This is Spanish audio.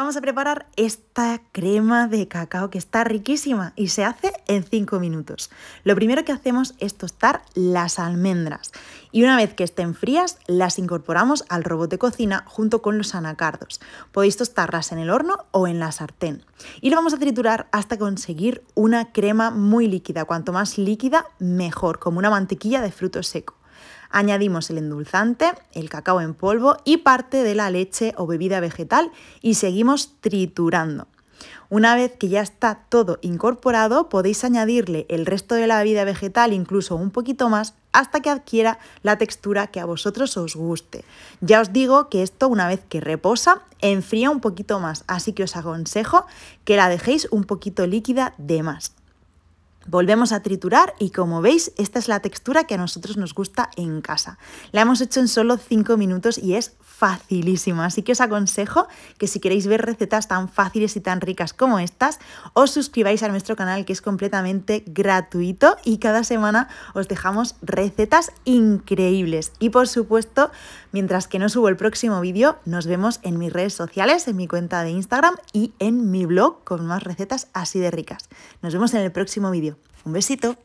Vamos a preparar esta crema de cacao que está riquísima y se hace en 5 minutos. Lo primero que hacemos es tostar las almendras y una vez que estén frías las incorporamos al robot de cocina junto con los anacardos. Podéis tostarlas en el horno o en la sartén. Y lo vamos a triturar hasta conseguir una crema muy líquida. Cuanto más líquida, mejor, como una mantequilla de fruto seco. Añadimos el endulzante, el cacao en polvo y parte de la leche o bebida vegetal y seguimos triturando. Una vez que ya está todo incorporado, podéis añadirle el resto de la bebida vegetal, incluso un poquito más, hasta que adquiera la textura que a vosotros os guste. Ya os digo que esto una vez que reposa, enfría un poquito más, así que os aconsejo que la dejéis un poquito líquida de más. Volvemos a triturar y como veis, esta es la textura que a nosotros nos gusta en casa. La hemos hecho en solo 5 minutos y es facilísima, Así que os aconsejo que si queréis ver recetas tan fáciles y tan ricas como estas, os suscribáis a nuestro canal que es completamente gratuito y cada semana os dejamos recetas increíbles. Y por supuesto, mientras que no subo el próximo vídeo, nos vemos en mis redes sociales, en mi cuenta de Instagram y en mi blog con más recetas así de ricas. Nos vemos en el próximo vídeo. Un besito.